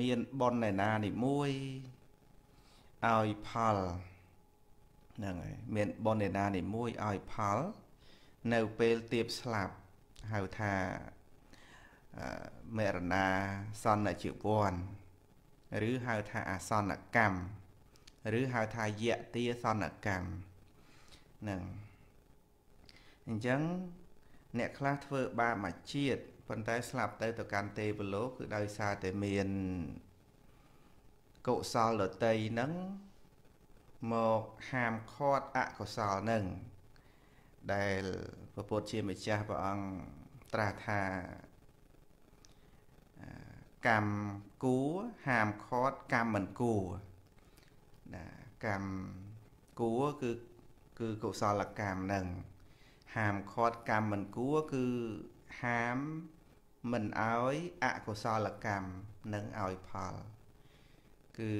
មានប៉ុនឯណានេះមួយឲ្យផលហ្នឹងហើយមានប៉ុនឯណានេះមួយឲ្យផល នៅពេលទៀបស្លាប់ហៅថាមរណាសន្នជីវ័នឬហៅថាអាសនកម្មឬហៅថាយតិសនកម្មនឹងអញ្ចឹងអ្នកខ្លះធ្វើបាបមួយជាតិប៉ុន្តែស្លាប់ទៅទៅកាន់ទេវលោកគឺដោយសារតែមានកុសលលតីនឹងមកហាមឃាត់អកុសលនឹងដែលពពុទ្ធជាម្ចាស់ព្រះអង្គត្រាស់ថាកម្មគួហាមឃាត់កម្មមិនគួណាកម្មគួគឺគឺកុសលកម្មនឹងហាមឃាត់កម្មមិនគួ គឺហាមមិនអោយអកុសលកម្មនឹងអោយផល គឺ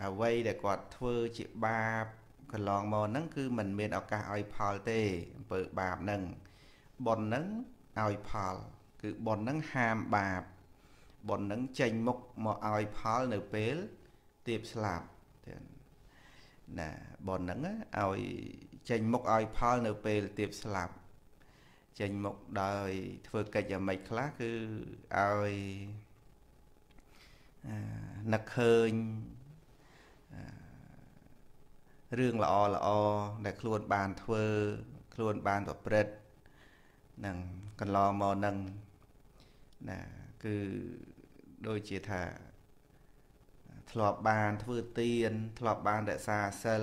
អ្វីដែលគាត់ធ្វើជាបាបកន្លងមកហ្នឹងគឺมันមានឱកាសឲ្យផលទេអំពើបាបហ្នឹងប៉ុនហ្នឹងឲ្យផល គឺប៉ុនហ្នឹងហាមបាបប៉ុនហ្នឹងចេញមុខមកឲ្យផលនៅពេលទៀបស្លាប់ទៀតណាប៉ុនហ្នឹងឲ្យចេញមុខឲ្យផល នៅពេលទៀបស្លាប់ចេញមកដោយធ្វើកិច្ចយ៉ាងម៉េចខ្លះគឺឲ្យនឹកឃើញរឿងល្អល្អដែលខ្លួនបានធ្វើខ្លួនបានប្រព្រឹត្តនឹងកន្លងមកនឹងណាគឺដូចជាថាធ្លាប់បានធ្វើទៀនធ្លាប់បានរក្សាសិល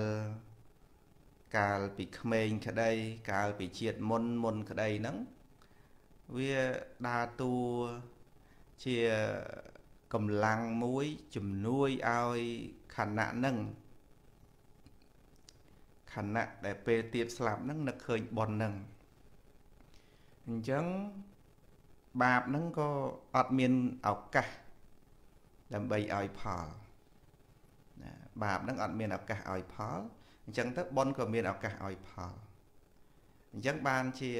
កាលពីក្មេងក្តីកាលពីជាតិមុនមុនក្តីហ្នឹងវាដើរតួជាកម្លាំងមួយជំនួយឲ្យខណៈហ្នឹងខណៈដែលពេលទៀបស្លាប់ហ្នឹងនឹកឃើញបនហ្នឹងអញ្ចឹងបាបហ្នឹងក៏អត់មានឱកាស ដើម្បីឲ្យផលណាបាបហ្នឹងអត់មានឱកាសឲ្យផលអញ្ចឹងទៅប៉ុនក៏មានឱកាសឲ្យផលអញ្ចឹងបានជា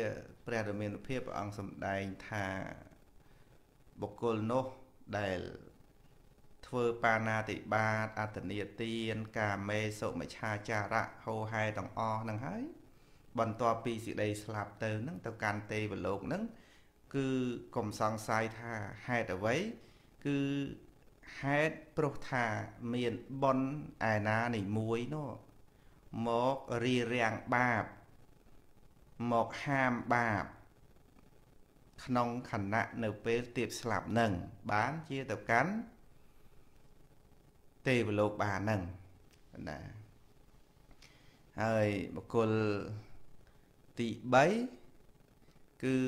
ព្រះរាមានុភាពព្រះអង្គសម្ដែងថាបុគ្គលនោះដែល ធ្វើបាណាតិបាតអតនីទានកាមេសុមិឆាចារៈហោហែទាំងអស់ហ្នឹងហើយ បន្ទាប់ពីសេចក្តីស្លាប់ទៅហ្នឹងទៅកាន់ទេវលោកហ្នឹងគឺកុំសង្ស័យថាហេតុអ្វីគឺហេតុព្រោះថាមានប៉ុនឯណានេះមួយនោះមករៀបរៀងបាបមកហាមបាប ក្នុងខណៈនៅពេលទៀបស្លាប់នឹងបានជាទៅកាន់ទេវលោកបាននឹងណាហើយបុគ្គលទី3គឺ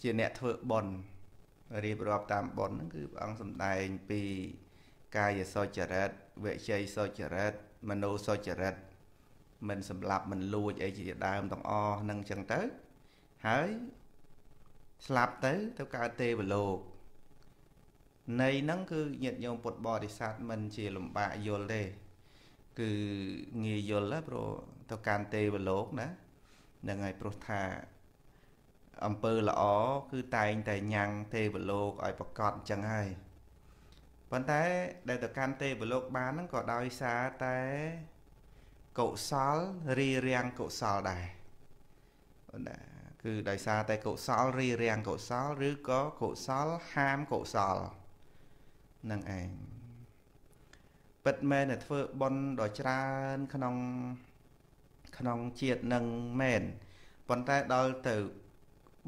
ជាអ្នកធ្វើបន់រៀបរាប់តាមបន់ហ្នឹងគឺព្រះអង្គសំដែងពីកាយសុចរិតវិជ័យសុចរិត មនោសុចរិតមិនសម្លាប់មិនលួចអីជាដើមទាំងអស់ហ្នឹងអញ្ចឹងទៅហើយស្លាប់ទៅទៅកើតទេវលោកន័យហ្នឹងគឺញាតិញោមពុទ្ធបរិស័ទមិនជាលំបាកយល់ទេគឺងាយយល់ណាព្រោះទៅកាន់ទេវលោកណាហ្នឹងហើយព្រោះថា អំពើល្អគឺតែងតែញ៉ាំងទេវលោកឲ្យប្រកបអញ្ចឹងហើយប៉ុន្តែដែលទៅកាន់ទេវលោក បានហ្នឹងក៏ដោយសារតែកុសលរីរាំងកុសលដែរប៉ុន្តែគឺដោយសារតែកុសលរីរាំងកុសលឬក៏កុសលហាមកុសលនឹងឯងពិតមែនតែធ្វើបុណ្យដ៏ច្រើនក្នុងក្នុងជាតិនឹងមែនប៉ុន្តែដល់ទៅ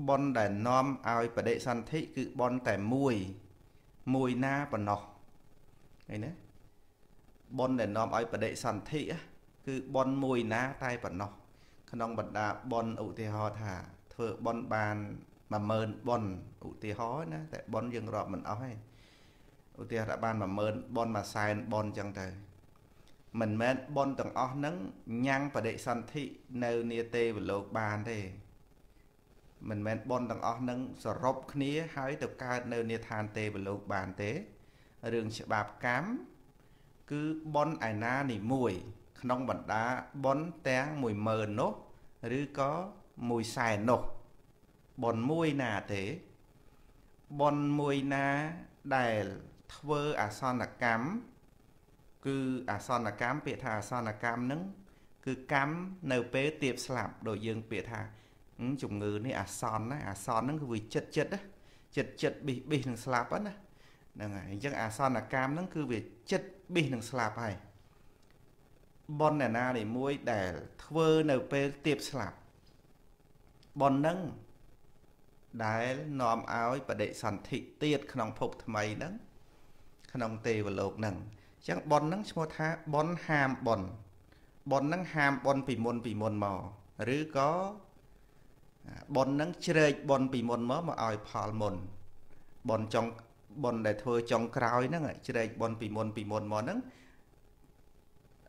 បុណ្យដែលនាំឲ្យបដិសន្ធិគឺបុណ្យតែមួយមួយណាប៉ុណ្ណោះឃើញទេប៉ុនដែលនាំឲ្យបដិសន្ធិគឺប៉ុនមួយណាតែប៉ុណ្ណោះ ក្នុងបੰដាប៉ុនឧទាហរណ៍ថា ធ្វើប៉ុនបាន10000ប៉ុនឧទាហរណ៍ណា តែប៉ុនយើងរាប់មិនអស់ទេឧទាហរណ៍បាន10000ប៉ុនមួយសែនប៉ុនចឹងទៅ មិនមែនប៉ុនទាំងអស់ហ្នឹងញ៉ាំងបដិសន្ធិនៅនាទេវលោកបានទេ មិនមែនប៉ុនទាំងអស់ហ្នឹងសរុបគ្នាហើយទៅកើតនៅនាឋានទេវលោកបានទេរឿងច្បាប់កម្មគឺប៉ុនឯណានេះមួយ ក្នុងបណ្ដាប៉ុនទាំង10000នោះឬក៏100,000នោះប៉ុនមួយណាទេប៉ុនមួយណាដែលធ្វើអាសនកម្មគឺអាសនកម្មពាក្យថាអាសនកម្មនឹងគឺកម្មនៅពេលទៀបស្លាប់ដោយយើង ពាក្យថាជំងឺនេះអាសនណាអាសនហ្នឹងគឺវាចិត្តចិត្តចិត្តចិត្តប៊ីសប៊ីសនឹងស្លាប់ហ្នឹងណាហ្នឹងហើយអញ្ចឹងអាសន្នកម្មហ្នឹងគឺវាចិត្តបិះនឹងស្លាប់ហើយប៉ុនណានេះមួយដែល ធ្វើនៅពេលទៀបស្លាប់ប៉ុនហ្នឹងដែលនាំឲ្យបដិសន្ធិទៀតក្នុងភពថ្មីហ្នឹងក្នុងទេវលោកហ្នឹងអញ្ចឹងប៉ុនហ្នឹងឈ្មោះថាប៉ុនហាមប៉ុនប៉ុនហ្នឹងហាមប៉ុនពីមុនពីមុនមកឬក៏ប៉ុនហ្នឹងជ្រែកប៉ុនពីមុនមកមកឲ្យ ផលមុនប៉ុនចង់ប៉ុនដែលធ្វើចុងក្រោយហ្នឹងជ្រែកប៉ុនពីមុនពីមុនមកហ្នឹង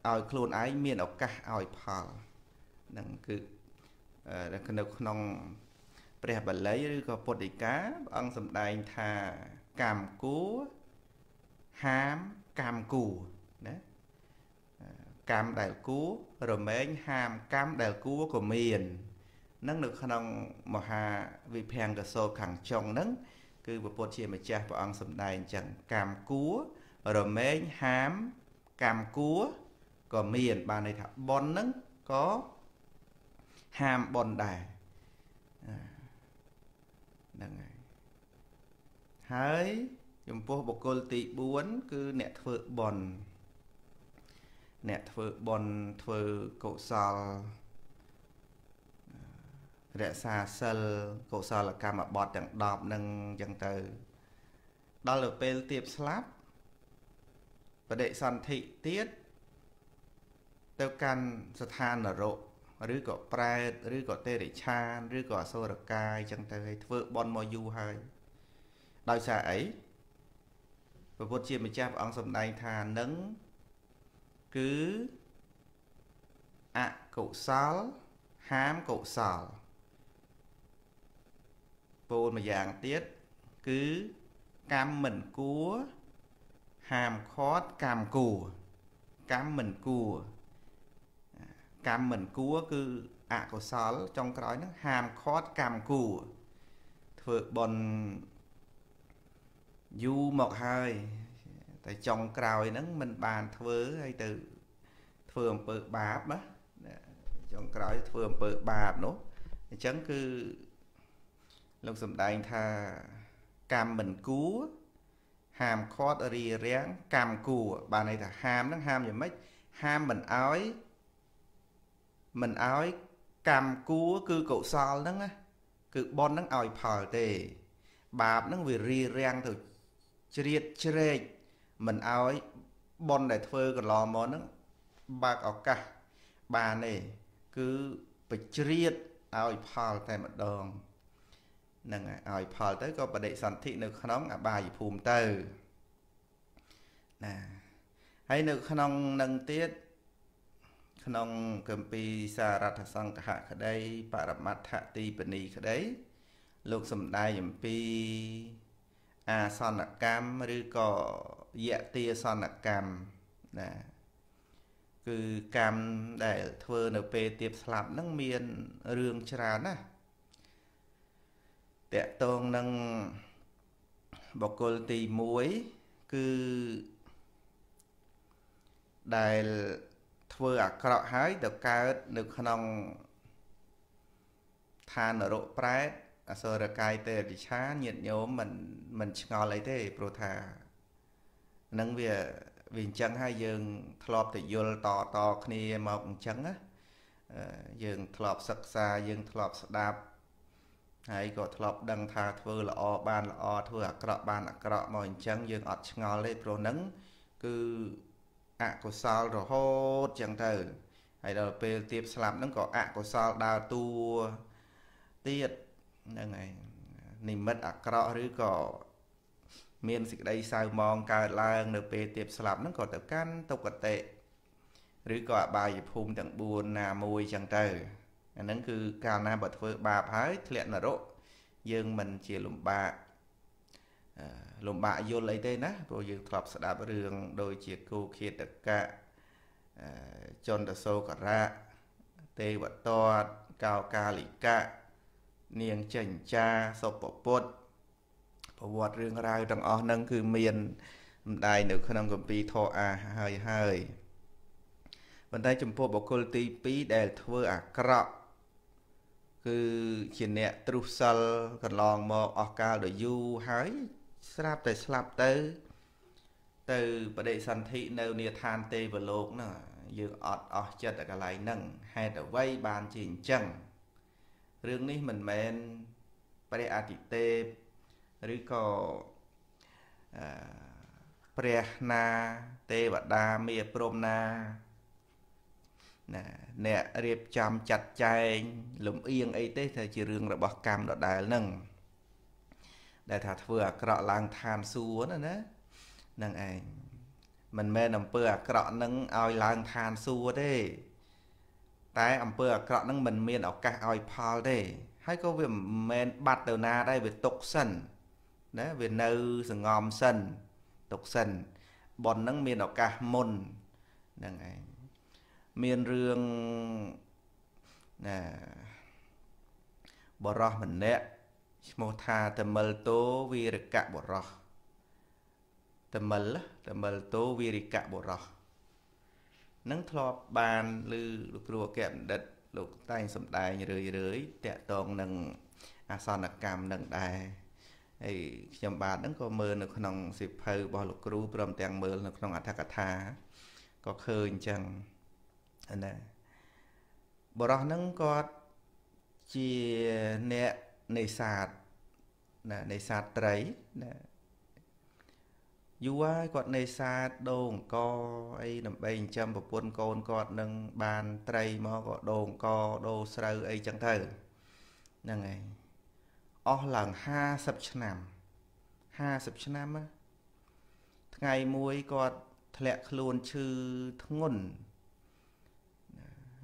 ឲ្យខ្លួនឯងមានឱកាសឲ្យផលហ្នឹងគឺនៅក្នុងព្រះបាលីឬក៏ពុទ្ធិកាព្រះអង្គសម្ដែងថាកម្មគួហាមកម្មគួណាកម្មដែលគួរមែងហាមកម្មដែលគួក៏មាននឹងនៅក្នុងមហាវិភាំងកសោខាងចុងហ្នឹងគឺពពុទ្ធជាម្ចាស់ព្រះអង្គសំដែងអញ្ចឹងកម្មគួររមែងហាមកម្មគួរក៏មានបានន័យថាប៉ុននឹងក៏ហាមប៉ុនដែរហ្នឹងហើយហើយចំពោះបុគ្គលទី4គឺអ្នកធ្វើប៉ុនអ្នកធ្វើប៉ុនធ្វើកុសលរក្សាសិលកុសលកម្មបត្តិទាំង10នឹងអញ្ចឹងទៅដល់ទៅពេលទៀបស្លាប់បដិសន្ធិទៀតទៅកាន់ស្ថាននរកឬក៏ប្រែតឬក៏ទេរិឆាន ឬក៏អសូរកាយអញ្ចឹងទៅឲ្យធ្វើបន់មកយូរហើយដោយសារអីព្រះពុទ្ធជាម្ចាស់ព្រះអង្គសម្ដែងថានឹង គឺអកុសលហាមកុសលពោលម្យ៉ាងទៀតគឺកម្មមិនគួរហាមឃាត់កម្មគួរកម្មមិនគួរកម្មមិនគួរគឺអកុសលចុងក្រោយហ្នឹងហាមឃាត់កម្មគួរធ្វើបនយូរមកហើយតែចុងក្រោយហ្នឹងมันបានធ្វើហើយទៅធ្វើអំពើបាបណាចុងក្រោយធ្វើអំពើបាបនោះអញ្ចឹងគឺលោកសំដែងថាកម្មមិនគួរហាមខាត់រីរាំងកម្មគួរបានន័យថាហាមនឹងហាមយ៉ាងម៉េចហាមមិនអោយមិនអោយកម្មគួរគឺកុសលហ្នឹងណាគឺបនហ្នឹងឲ្យផលទេ បាបហ្នឹងវារីរាំងទៅជ្រៀតជ្រែកមិនឲ្យបនដែលធ្វើកន្លងមកហ្នឹងបើកឱកាសបានទេគឺបជ្រៀតឲ្យផលតែម្ដងនឹងឲ្យផលទៅក៏បដិសន្ធិនៅក្នុងអបាយភូមិទៅណាហើយនៅក្នុងនឹងទៀតក្នុងកម្ពីសារថសង្ឃៈក្តីបរមត្ថទីបនីក្តីលោកសំដាយអំពីអាសនកម្មឬក៏យតិសនកម្មណា គឺកម្មដែល ធ្វើនៅពេលទៀបស្លាប់ហ្នឹងមានរឿងច្រើនណាស់តកតងនឹងបុគ្គលទី1គឺដែលធ្វើអាក្រក់ហើយទៅកើតនៅក្នុងឋាននរកប្រែតអសរកាយទេវិឆាញាតញោមមិនមិនឆ្ងល់អីទេព្រោះថានឹងវាវាអញ្ចឹងហើយយើងធ្លាប់ទៅយល់តតគ្នាមកអញ្ចឹងណាយើងធ្លាប់សិក្សាយើងធ្លាប់ស្ដាប់ហើយក៏ធ្លាប់ដឹងថាធ្វើល្អបានល្អធ្វើអាក្រក់បាន អាក្រក់មកអញ្ចឹងយើងអត់ឆ្ងល់ទេព្រោះហ្នឹងគឺអកុសលរហូតអញ្ចឹងទៅហើយដល់ពេលទៀបស្លាប់ហ្នឹងក៏អកុសលដើរតួទៀតហ្នឹងហើយនិមិត្តអាក្រក់ឬក៏មានសេចក្តីសៅមងកើតឡើង នៅពេលទៀបស្លាប់ហ្នឹងក៏ទៅកាន់ទុគតិឬក៏អបាយភូមិទាំង4ណាមួយអញ្ចឹងទៅអាហ្នឹងគឺកាលណាបើធ្វើ បាបហើយធ្លាក់នរកយើងមិនជាលំបាកលំបាកយល់អីទេណាព្រោះយើងធ្លាប់ស្ដាប់រឿងដូចជាគូឃាតកៈចន្ទសោករៈទេវតតកោកាលិកៈនាងចិញ្ចាសុពពុទ្ធប្រវត្តិរឿងរ៉ាវទាំងអស់ហ្នឹងគឺមានម្ដាយនៅក្នុងកម្ពីធរអាហើយហើយប៉ុន្តែចំពោះបុគ្គលទី2ដែលធ្វើអាក្រក់គឺជាអ្នកទ្រុសិលកន្លងមកអស់កាលដ៏យូរហើយ ស្រាប់តែស្លាប់ទៅ ទៅបដិសន្ធិនៅនិឋានទេវលោកហ្នឹងយើងអត់អស់ចិត្តកន្លែងហ្នឹងហេតុអ្វីបានជាអញ្ចឹងរឿងនេះមិនមែនព្រះអាទិទេពឬក៏ព្រះណាទេវតាមេព្រំណាណាអ្នករៀបចំចាត់ចែងលំអៀងអីទេតែជារឿងរបស់កម្មដដែលហ្នឹងដែលថាធ្វើអាក្រក់ឡើងឋានសួគ៌ណាណាហ្នឹងឯងមិនមែនអំពើអាក្រក់នឹងឲ្យឡើងឋានសួគ៌ទេ តែអំពើអាក្រក់នឹងមិនមានឱកាសឲ្យផលទេហើយក៏វាមិនមែនបាត់ទៅណាដែរវាຕົកសិនណាវានៅសងំសិនຕົកសិនប៉ុននឹងមានឱកាសមុនហ្នឹងឯងមានរឿងណាបរោះម្នាក់ឈ្មោះថាតមិលតោវីរកៈបរោះតមិលតមិលតោវីរកៈបរោះនឹងធ្លាប់បានឬលោកគ្រូអគ្គបណ្ឌិត លោកតែងសម្ដែងរឿយរឿយតកតងនឹងអាសនកម្មនឹងដែរហើយខ្ញុំបាទនឹងក៏មើលនៅក្នុងសិភៅរបស់លោកគ្រូព្រមទាំងមើលនៅក្នុងអត្ថកថាក៏ឃើញអញ្ចឹងណាបរោះហ្នឹងគាត់ជាអ្នកនេសាទណានេសាទត្រីណាយូរហើយគាត់នេសាទដូងអង្គអីដើម្បីចិញ្ចឹមប្រពន្ធកូនគាត់នឹងបានត្រី មកក៏ដូងអង្គដូរស្រូវអីចឹងទៅហ្នឹងហើយអស់ឡើង50ឆ្នាំ50ឆ្នាំថ្ងៃមួយគាត់ធ្លាក់ខ្លួនឈឺធ្ងន់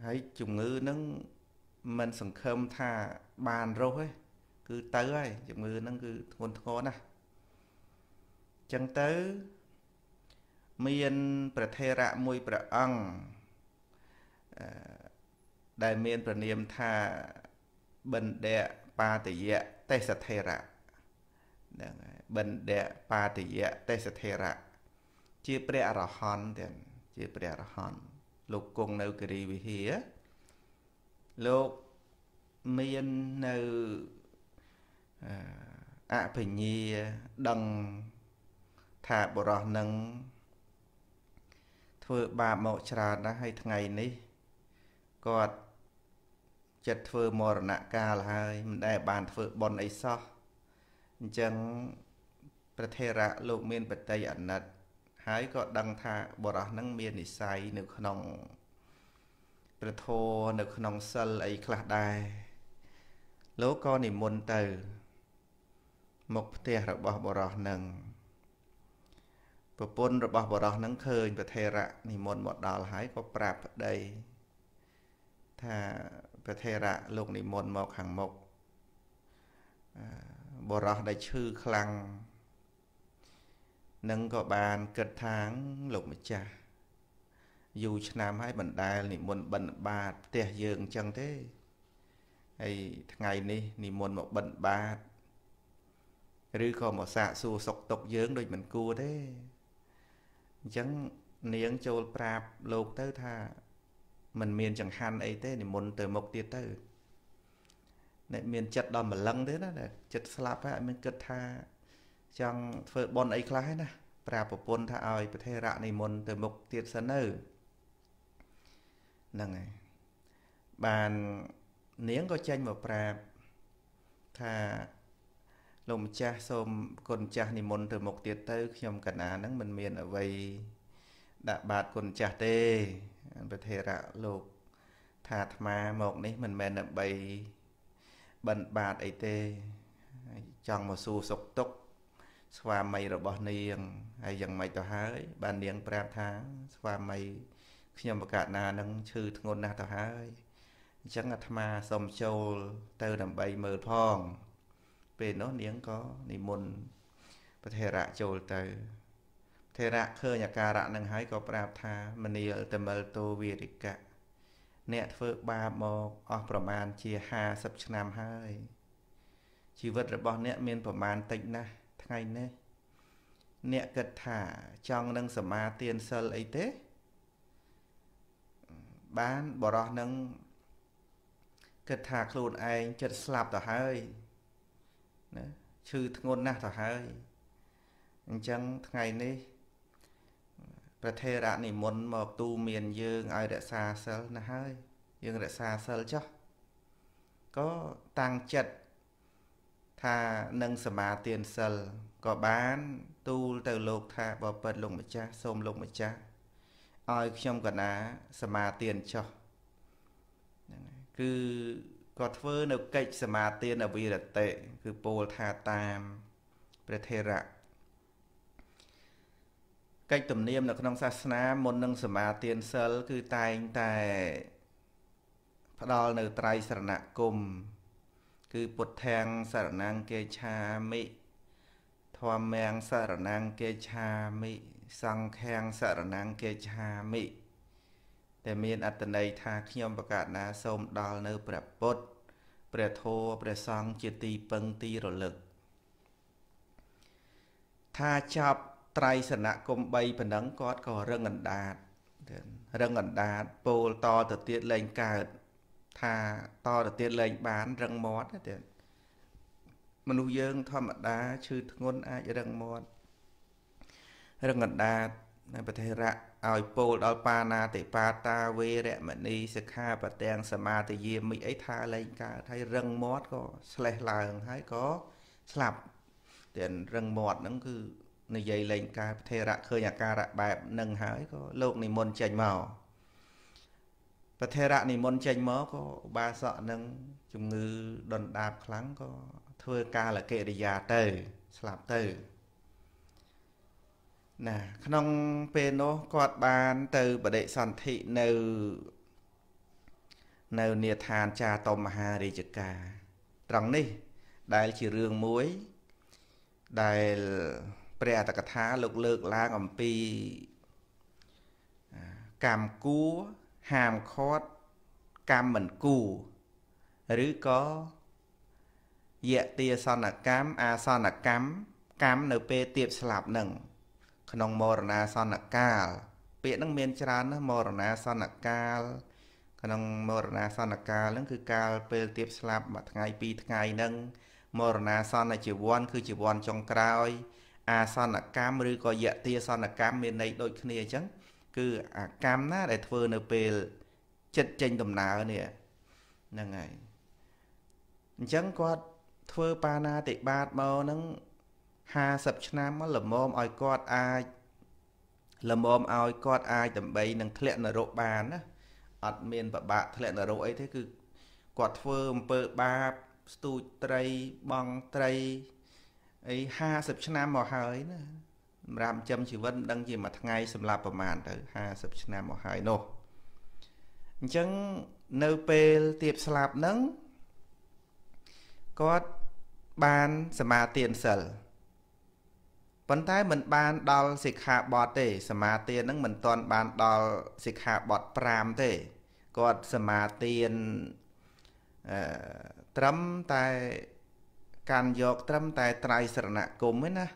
ហើយជំងឺហ្នឹងมันសង្ឃឹមថាបានរស់ទេគឺទៅហើយជំងឺហ្នឹងគឺធ្ងន់ធ្ងរណាស់អញ្ចឹងទៅ មានព្រះធេរៈមួយព្រះអង្គដែលមានព្រះនាមថាបណ្ឌៈបាទយៈទេសធេរៈហ្នឹងហើយបណ្ឌៈបាទយៈទេសធេរៈជា ព្រះអរហន្តទៀតជាព្រះអរហន្តលោកគង់នៅគិរីវិហារលោកមាននៅអភិញាដឹងថាបរោះនឹងធ្វើបាបមកច្រើនណាស់ហើយថ្ងៃនេះគាត់ចិត្តធ្វើមរណកាលហើយមិនដែល បានធ្វើបុណ្យអីសោះអញ្ចឹងព្រះធេរៈលោក មានបតីអណិតហើយក៏ដឹងថាបរោះនឹងមាននិស័យនៅក្នុងព្រះធម៌នៅក្នុងសិលអីខ្លះដែរលោកក៏និមន្តទៅមកផ្ទះរបស់បរោះនឹងប្រពន្ធរបស់បរោះនឹងឃើញព្រះថេរៈនិមន្តមកដល់ហើយក៏ប្រាប់ប្តីថាព្រះថេរៈលោកនិមន្តមកខាងមុខបរោះដែលឈឺខ្លាំងនឹងក៏បានគិតថាងលោកម្ចាស់យូរឆ្នាំហើយបណ្ដាលនិមន្តបិណ្ឌបាតផ្ទះយើងអញ្ចឹងទេហើយថ្ងៃនេះនិមន្តមកបិណ្ឌបាត ឬក៏មកសាកសួរសុខទុក្ខយើងដូចមិនគួរទេអញ្ចឹងនាងចូលប្រាប់លោកទៅថាมันមានចង្ហាន់អីទេនិមន្តទៅមុខទៀតទៅអ្នកមានចិត្តដល់ម្លឹងទេណាចិត្តស្លាប់ហើយអត់មានគិតថាចង់ធ្វើបន់អីខ្លះហ្នឹងណាប្រាប្រពន្ធថាឲ្យប្រធេរៈនិមន្តទៅមុខទៀតសិនទៅហ្នឹងហើយបាននាងក៏ចេញមកប្រាប់ថាលោកម្ចាស់សូមគុណម្ចាស់និមន្តទៅមុខទៀតទៅ ខ្ញុំកណាហ្នឹងមិនមានអ្វីដាក់បាតគុណម្ចាស់ទេប្រធេរៈលោកថាអាត្មាមកនេះ មិនមែនដើម្បីបិណ្ឌបាតអីទេចង់មកសួរសុខទុក្ខស្វាមីរបស់នាងហើយយ៉ាងម៉េចទៅហើយ បាននាង ប្រាប់ថាស្វាមី ខ្ញុំបកាណានឹងឈឺធ្ងន់ណាស់ទៅហើយអញ្ចឹងអាត្មាសូមចូលទៅដើម្បីមើលផង ពេលនោះនាងក៏និមន្តព្រះធរៈចូលទៅធរៈឃើញអាការៈនឹងហើយក៏ប្រាប់ថាមនាលតមិលតោវិរិកៈអ្នកធ្វើបាបមកអស់ប្រមាណជា50ឆ្នាំហើយជីវិតរបស់អ្នកមានប្រមាណតិចណាស់ថ្ងៃនេះអ្នកគិតថាចង់នឹងសមាទានសិលអីទេបានបរោះនឹងគិតថាខ្លួនឯងចិត្តស្លាប់ទៅហើយណាឈឺធ្ងន់ណាស់ទៅហើយអញ្ចឹងថ្ងៃនេះ ប្រធេរនិមន្តមកទូមានយើងឲ្យរក្សាសិលណាស់ហើយយើងរក្សាសិលចុះក៏តាំងចិត្តថានឹងសមាទានសិលក៏បានទូលទៅលោកថាបើពិតលោកម្ចាស់សូមលោកម្ចាស់ឲ្យខ្ញុំកណា សមាទានចោះហ្នឹងគឺគាត់ធ្វើនៅកិច្ចសមាទានអវិរតិគឺពោលថាតាមព្រះធេរៈកិច្ចទំនៀមនៅក្នុងសាសនាមុននឹងសមាទានសិលគឺតែងតែ ផ្ដល់នៅត្រៃសរណគមន៍គឺពុទ្ធាំងសរណង្គគេឆាមិធម្មាំងសរណង្គគេឆាមិសង្ឃាំងសរណង្គគេឆាមិតែមាន អត្តន័យថាខ្ញុំប្រកាសណាសូមដល់នៅព្រះពុទ្ធព្រះធម៌ព្រះសង្ឃជាទីពឹងទីរលឹកថាចាប់ត្រៃសណគម3ប៉ុណ្ណឹងគាត់ក៏រឹងអណ្ដាតរឹងអណ្ដាតពោលតទៅទៀតលែងកើតថាតទៅទៀតលែងបាន រឹងមាត់ទៀតមនុស្សយើងធម្មតាឈឺធ្ងន់អាចរឹងមាត់រឹងកណ្ដាតនៅប្រទេសរៈឲ្យពោលដល់បាណាតិបាតាវេរមណីសិក្ខាបទាំងសមាទយាមិអីថាលែងកើតហើយរឹងមាត់ក៏ស្លេះឡើងហើយក៏ស្លាប់ទាំងរឹងមាត់ហ្នឹង គឺនិយាយលេងការភេរៈឃើញអាការៈបែបនឹងហើយក៏លោកនិមន្តចេញមកប្រធារៈនិមន្តចេញមកក៏ឧបាសកនឹងជំងឺដុនដាបខ្លាំងក៏ធ្វើកាលកិរិយាទៅ ស្លាប់ទៅ ណាក្នុងពេលនោះគាត់បានទៅបដិសន្ធិនៅ នៅនាឋានចាតមមហារាជការត្រង់នេះ ដែលជារឿងមួយ ដែលព្រះអតកថាលោកលើកឡើងអំពីកម្មគួរហាមឃាត់កម្មមិនគូឬក៏យតិសនកម្មអាសនកម្មកម្មនៅពេលទៀបស្លាប់នឹងក្នុងមរណាសនកាលពាក្យនឹងមាន ច្រើនណាស់មរណាសនកាលក្នុងមរណាសនកាលនឹង គឺកាលពេលទៀបស្លាប់មួយថ្ងៃពីរថ្ងៃនឹងមរណាសនជីវ័នគឺជីវ័នចុងក្រោយអាសនកម្មឬក៏យតិសនកម្មមានន័យដូចគ្នាអញ្ចឹងគឺអាកម្មណា ដែលធ្វើនៅពេលចិត្តចេញដំណើរនេះហ្នឹងហើយអញ្ចឹងគាត់ធ្វើបាណាតិបាតមកហ្នឹង50ឆ្នាំមកលមមឲ្យគាត់ អាចលមមឲ្យគាត់អាចដើម្បីនឹងធ្លាក់នរកបានណាអត់មានប្របាក់ធ្លាក់នរកអីទេគឺគាត់ធ្វើអំពើបាបស្ទូចត្រីបងត្រីអី50ឆ្នាំមកហើយណាសម្រាប់ចិញ្ចឹមជីវិតមិនដឹងជាមួយថ្ងៃសម្រាប់ប្រមាណទៅ50ឆ្នាំមកហើយនោះអញ្ចឹងនៅពេលទៀបស្លាប់ហ្នឹងគាត់បានសមាទានសិលប៉ុន្តែមិនបានដល់សិក្ខាបទទេ សមាទានហ្នឹងមិនទាន់បានដល់សិក្ខាបទ5ទេគាត់សមាទានអឺត្រឹមតែកាន់យក ត្រឹមតែត្រៃសរណគមឯណា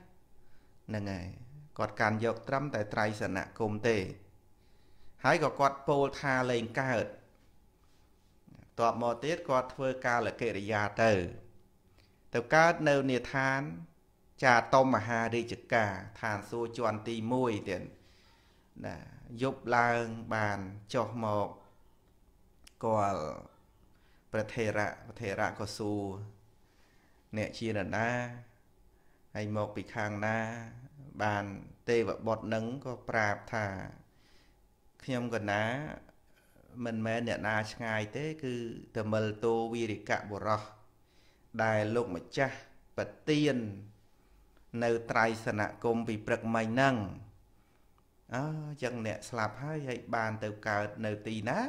ហ្នឹងហើយគាត់កាន់យកត្រឹមតែត្រៃសណគមទេ ហើយក៏គាត់ពោលថាលែងកើតតបមកទៀតគាត់ធ្វើកាលកិរិយាទៅ ទៅកើតនៅនេឋានចាតមមហារាជកាឋានសួគ៌ជាន់ទី1ទៀតណាយប់ឡើងបានចុះមកគាត់ប្រធេរៈប្រធេរៈក៏សួរអ្នកជានរណាហើយមកពីខាងណាបានទេវបុត្រនឹងក៏ប្រាប់ថា ខ្ញុំកណាមិនមែនអ្នកណាឆ្ងាយទេគឺតមិលតោវីរិកៈបុរោះដែលលោកម្ចាស់បទាននៅត្រៃសនគមពីព្រឹកមិញហ្នឹងអើចឹងអ្នកស្លាប់ហើយហើយបានទៅកើតនៅទីណា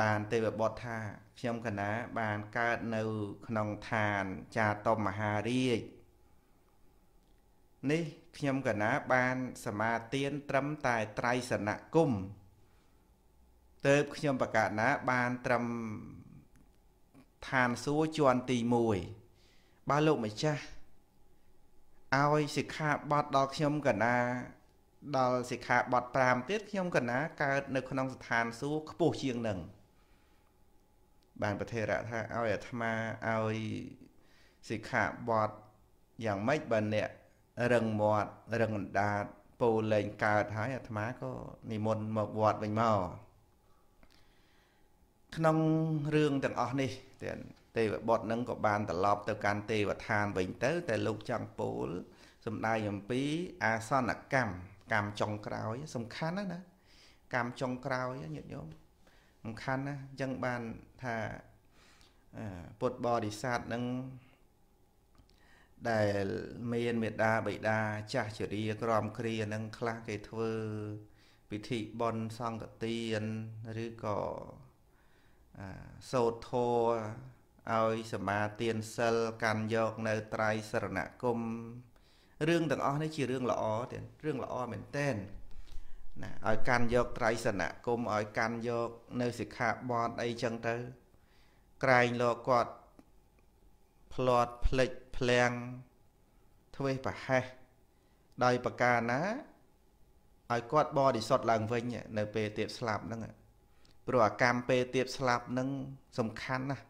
បានទេវបុត្រថា ខ្ញុំកណាបានកើតនៅក្នុងឋាន ចាតមមហារាជនេះខ្ញុំកណាបានសមាទានត្រឹមតែត្រៃសណគមទៅខ្ញុំបកណា បានត្រឹមឋានសួគ៌ជាន់ទី1បើលោកម្ចាស់ឲ្យសិក្ខាបទដល់ខ្ញុំកណាដល់សិក្ខាបទ5ទៀតខ្ញុំកណាកើតនៅក្នុងស្ថានសួគ៌ខ្ពស់ជាងនឹងបានប្រធារៈថាឲ្យអាត្មាឲ្យសិក្ខាបទយ៉ាងម៉េចបើអ្នករឹងមាត់រឹងអណ្ដាតពោលែងកើតហើយអាត្មាក៏និមន្តមកវត្តវិញមកក្នុងរឿងទាំងអស់នេះទាំងទេវបុត្រនឹងក៏បានត្រឡប់ទៅកាន់ទេវឋានវិញទៅតែលោកចង់ពោលសំដាយអំពី អាសនកម្មកម្មចុងក្រោយ សំខាន់ណាស់ណាកម្មចុងក្រោយញាតិញោមសំខាន់ណាស់អញ្ចឹងបានថាពុទ្ធបរិស័ទនឹងដែលមានមេដាបិតាចាស់ជរាក្រមគ្រានឹងខ្លះគេធ្វើ ពិធីបន់សង្កទានឬក៏សោតធរឲ្យសមាទានសិលកាន់យកនៅត្រៃសរណគមរឿងទាំងអស់នេះជារឿងល្អទៀតរឿងល្អមែនតែនណាឲ្យកាន់យកត្រៃសរណគមឲ្យកាន់យកនៅសិក្ខាបទអីចឹងទៅ ក្រែងលោកគាត់ផ្្លាត់ផ្លិចភ្លាំងធ្វេសប្រហែសដោយប្រការណាឲ្យគាត់បរិសុទ្ធឡើងវិញនៅ ពេលទៀតស្លាប់ហ្នឹងព្រោះអាកម្មពេលទៀតស្លាប់ហ្នឹងសំខាន់ណាស់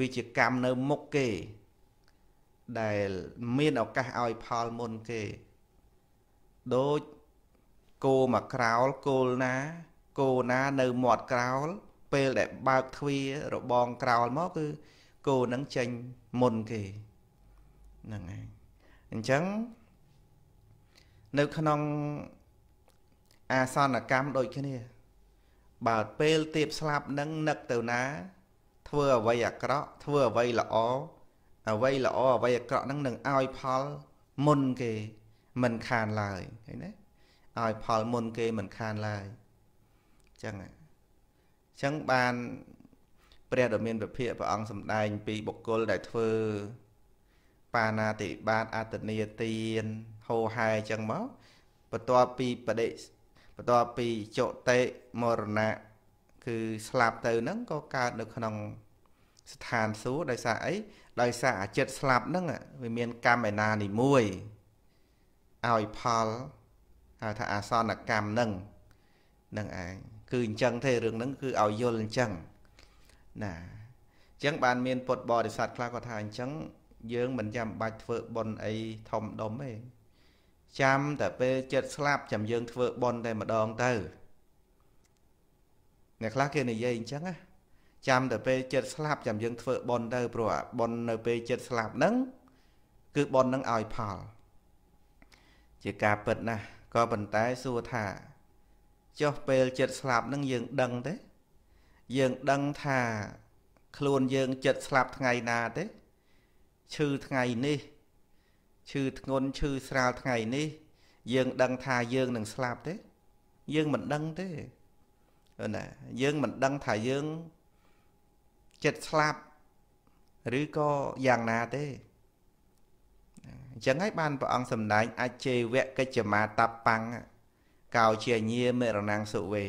វាជាកម្មនៅមុខគេ ដែលមានឱកាសឲ្យផលមុនគេដូចគោមួយក្រោលគោលណាគោណានៅមាត់ក្រោល ពេលដែលបើកទ្វាររបងក្រោលមកគឺគោនឹងចេញមុនគេហ្នឹងហើយអញ្ចឹងនៅក្នុងអាសនកម្មដូចគ្នា បើពេលទៀបស្លាប់នឹងនឹកទៅណា ធ្វើអ្វីអាក្រក់ ធ្វើអ្វីល្អអ្វីល្អអ្វីអាក្រក់នឹងនឹងឲ្យផលមុនគេមិនខានឡើយឃើញទេឲ្យផលមុនគេមិនខានឡើយអញ្ចឹងអញ្ចឹងបាន ព្រះដ៏មានពភៈព្រះអង្គសម្ដែងពីបុគ្គលដែលធ្វើបាណាតិបាតអតនីទានហោហែអញ្ចឹងមកបន្ទាប់ពីបដិបន្ទាប់ពីចុតិមរណៈគឺស្លាប់ទៅហ្នឹងក៏កើតនៅក្នុងស្ថានសួគ៌ដោយសារអីដោយសារអាចិតស្លាប់ហ្នឹងវាមានកម្មឯណានីមួយឲ្យផលហៅថាអាសនកម្មហ្នឹងនឹងឯងគឺអញ្ចឹងទេរឿងហ្នឹងគឺឲ្យយល់អញ្ចឹងណាអញ្ចឹងបានមានពុទ្ធបរិស័ទខ្លះគាត់ថាអញ្ចឹងយើងមិនចាំបាច់ធ្វើបុណ្យអីធំដុំទេចាំតែពេលចិត្តស្លាប់ចាំយើងធ្វើបុណ្យតែម្ដងទៅអ្នកខ្លះគេនិយាយអញ្ចឹងណាចាំតែពេលចិត្តស្លាប់ចាំយើងធ្វើបុណ្យទៅព្រោះបុណ្យនៅពេលចិត្តស្លាប់ហ្នឹង គឺបុណ្យហ្នឹងឲ្យផល ជាការពិតណាស់ក៏ប៉ុន្តែសួរថាចុះពេលចិត្តស្លាប់ហ្នឹងយើងដឹងទេ យើងដឹងថា ខ្លួនយើងចិត្តស្លាប់ថ្ងៃណាទេឈឺថ្ងៃនេះឈឺធ្ងន់ឈឺស្រាលថ្ងៃនេះ យើងដឹងថាយើងនឹងស្លាប់ទេ យើងមិនដឹងទេណា យើងមិនដឹងថាយើងចិត្តស្លាប់ឬក៏យ៉ាងណាទេអញ្ចឹងហើយបានព្រះអង្គសម្ដែងអជេវកិច្ចមាតបੰងកោជាញាមេរណាំងសុវេ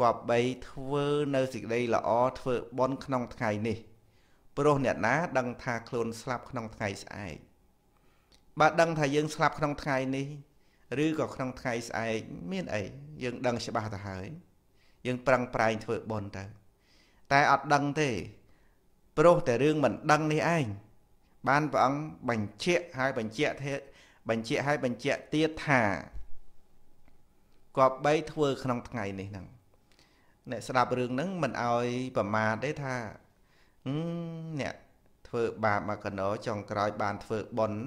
គប្បីធ្វើ នៅសេចក្តីល្អធ្វើបន់ក្នុងថ្ងៃនេះព្រោះអ្នកណាដឹងថាខ្លួនស្លាប់ក្នុងថ្ងៃស្អែកបើដឹងថាយើងស្លាប់ក្នុងថ្ងៃនេះឬក៏ក្នុងថ្ងៃស្អែកមានអីយើងដឹងច្បាស់ទៅហើយ យើងប្រឹងប្រែងធ្វើបុណ្យទៅតែអត់ដឹងទេព្រោះតែរឿងមិនដឹងនេះឯងបានព្រះអង្គបញ្ជាក់ហើយបញ្ជាក់ធិបញ្ជាក់ហើយបញ្ជាក់ទៀតថាគប្បីធ្វើក្នុងថ្ងៃនេះហ្នឹងអ្នកស្ដាប់រឿងហ្នឹងមិនអោយប្រមាទទេថាអ្នកធ្វើបាបមកកណោចុងក្រោយបានធ្វើបុណ្យ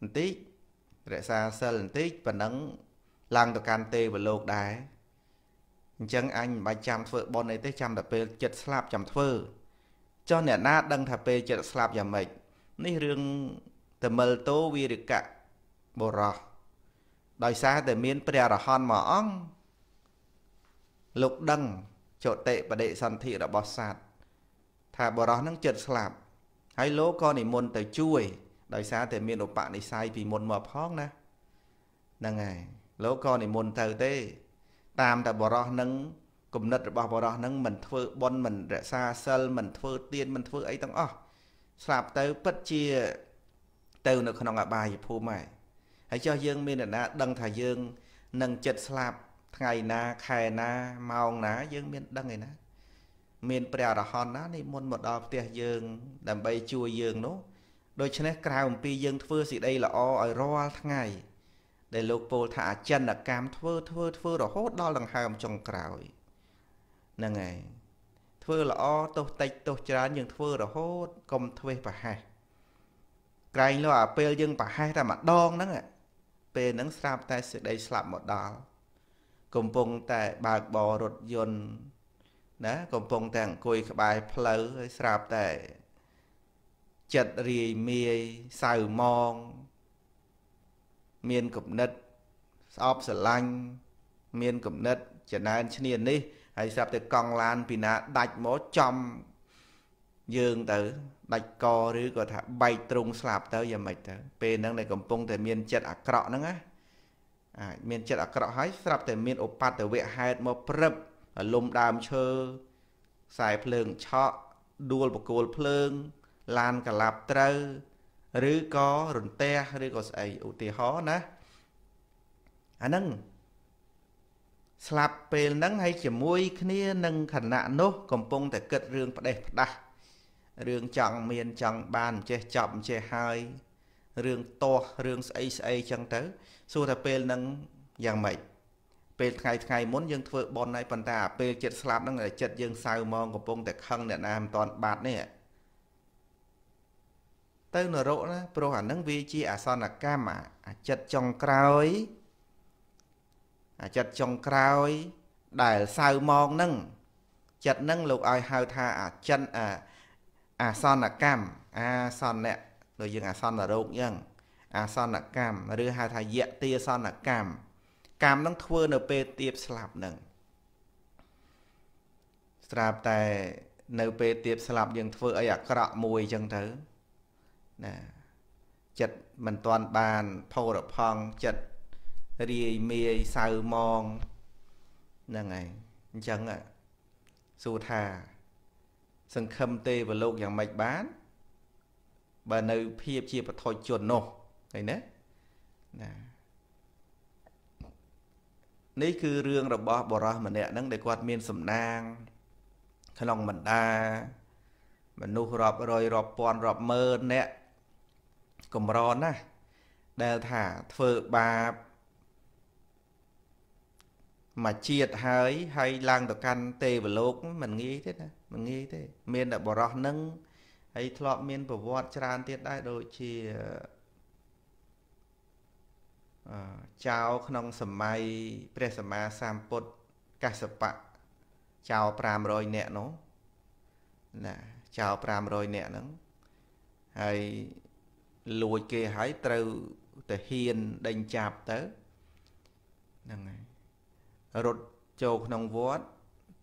បន្តិចរក្សាសិលបន្តិចប៉ុណ្ណឹងឡើងទៅកាន់ទេវលោកដែរអញ្ចឹងអញមិនបាច់ចាំធ្វើបុណ្យអីទេចាំតែពេលចិត្តស្លាប់ចាំធ្វើចុះអ្នកណាដឹងថាពេលចិត្តស្លាប់យ៉ាងម៉េចនេះរឿងតមិលតោវីរកៈបរោះដោយសារតែមានព្រះរហន្តមួយអង្គលោកដឹងចតិបដិសន្ធិរបស់សត្វថាបរោះនឹងចិត្តស្លាប់ហើយលោកក៏និមន្តទៅជួយ ដោយសារតែមានឧបនិស្ស័យពីមុនមកផងណាហ្នឹងហើយលោកក៏និមន្តទៅទេ តាមតែបរោះនឹងគំនិតរបស់បរោះនឹងមិនធ្វើបន់មិនរក្សាសិលមិនធ្វើទៀនមិនធ្វើអីទាំងអស់ស្លាប់ទៅពិតជាទៅនៅក្នុងអបាយភូមិហើយហើយចុះយើង មានអ្នកណាដឹងថាយើងនឹងចិត្តស្លាប់ថ្ងៃណាខែណាម៉ោងណា យើងមានដឹងឯណាមានព្រះអរហន្តណានិមន្តមកដល់ផ្ទះយើងដើម្បីជួយយើងនោះដូច្នេះក្រៅអំពីយើងធ្វើសេចក្តីល្អឲ្យរាល់ថ្ងៃដែលលោកពោលថាអចិន្តកម្មធ្វើធ្វើធ្វើរហូតដល់ដង្ហើមចុងក្រោយហ្នឹងហើយធ្វើល្អទោះតិចទោះច្រើនយើងធ្វើរហូតកុំធ្វេសប្រហែសក្រែងលោអាពេលយើង ប្រហែសតែម្ដងហ្នឹងពេលហ្នឹងស្រាប់តែសេចក្តីស្លាប់មកដល់កំពុងតែបើកបររថយន្តណាកំពុងតែអង្គុយក្បែរផ្លូវហើយស្រាប់តែចិត្តរាយមាយសៅមងមានគំនិតស្អប់ស្រឡាញ់មានគំនិតចំណានឈ្នាននេះហើយស្រាប់តែកង់ឡាន ពីណាដាច់មកចំយើងទៅ ដាច់កឬក៏ថាបែកទ្រុងស្លាប់ទៅយ៉ាងម៉េចទៅ ពេលហ្នឹងដែលកំពុងតែមានចិត្តអាក្រក់ហ្នឹងណាអាចមានចិត្តអាក្រក់ហើយស្រាប់តែមានឧបតវៈហេតុមកព្រឹបលំដើមឈើខ្សែភ្លើងឆក់ដួលបកូលភ្លើងឡានកលាប់ត្រូវឬក៏រន្ទះឬក៏ស្អីឧទាហរណ៍ណា អាហ្នឹងស្លាប់ពេលហ្នឹងហើយជាមួយ គ្នានឹងខណៈនោះ កំពុងតែគិតរឿងផ្ដេសផ្ដាស់រឿងចង់មានចង់បានមិនចេះចប់មិនចេះហើយរឿងតោះរឿងស្អីស្អីចឹងទៅសួរថាពេលហ្នឹងយ៉ាងម៉េចពេលថ្ងៃថ្ងៃមុនយើងធ្វើបន់ហើយប៉ុន្តែអាពេលចិត្តស្លាប់ហ្នឹងចិត្តយើងសៅមកកំពុងតែខឹងអ្នកណាមិនតាន់បាត់នេះទៅនរកណាព្រោះអាហ្នឹងវាជាអាសនកម្មអាចិត្តចុងក្រោយអាចិត្តចុងក្រោយដែលសៅមកហ្នឹងចិត្តហ្នឹងលោកឲ្យហៅថាអាចិនអាអាសនកម្មអាសនៈដូចយើងអាសនរោគអញ្ចឹងអាសនកម្មឬហៅថាយៈទាសនកម្មកម្មនឹងធ្វើនៅពេលទៀបស្លាប់នឹងស្រាប់តែនៅពេលទៀបស្លាប់យើងធ្វើអីអាក្រក់មួយអញ្ចឹងទៅណា ចិត្តមិនទាន់បានផោរផង់ចិត្តរាយមាយសៅมองហ្នឹងហើយអញ្ចឹងសួរថាសង្ឃឹមទេវលោកយ៉ាងម៉េចបាន បើនៅភាពជាពធជននោះឃើញណាណានេះគឺរឿងរបស់បរោះម្នាក់ហ្នឹងដែលគាត់មានសំណាងក្នុងបណ្ដាមនុស្សរាប់រយរាប់ពាន់រាប់ម៉ឺនអ្នកកំរណាស់ដែលថាធ្វើបាបមកជាតិហើយ ហើយឡើងទៅកាន់ទេវលោក មិនងាយទេណាមិនងាយទេមានតែបរោះនឹងហើយធ្លាប់មានប្រវត្តិច្រើនទៀតដែរដូចជាចៅក្នុងសម័យព្រះសម្មាសម្ពុទ្ធកសបៈចៅ500នាក់នោះណាចៅ500នាក់ហ្នឹងហើយលួចគេហើយត្រូវទៅហ៊ានដេញចាប់ទៅហ្នឹងហើយរត់ចូលក្នុងវត្ត